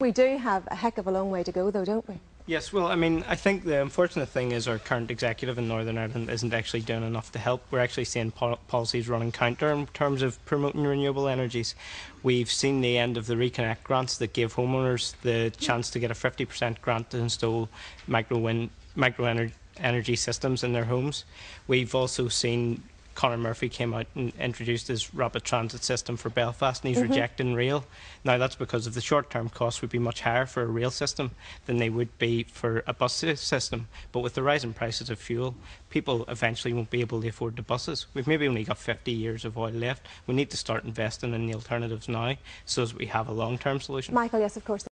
We do have a heck of a long way to go, though, don't we? Yes, well, I mean, I think the unfortunate thing is our current executive in Northern Ireland isn't actually doing enough to help. We're actually seeing pol policies running counter in terms of promoting renewable energies. We've seen the end of the Reconnect grants that gave homeowners the chance to get a 50% grant to install micro, micro energy systems in their homes. We've also seen Connor Murphy came out and introduced his rapid transit system for Belfast, and he's mm -hmm. rejecting rail. Now, that's because of the short-term costs would be much higher for a rail system than they would be for a bus system. But with the rising prices of fuel, people eventually won't be able to afford the buses. We've maybe only got 50 years of oil left. We need to start investing in the alternatives now so that we have a long-term solution. Michael, yes, of course.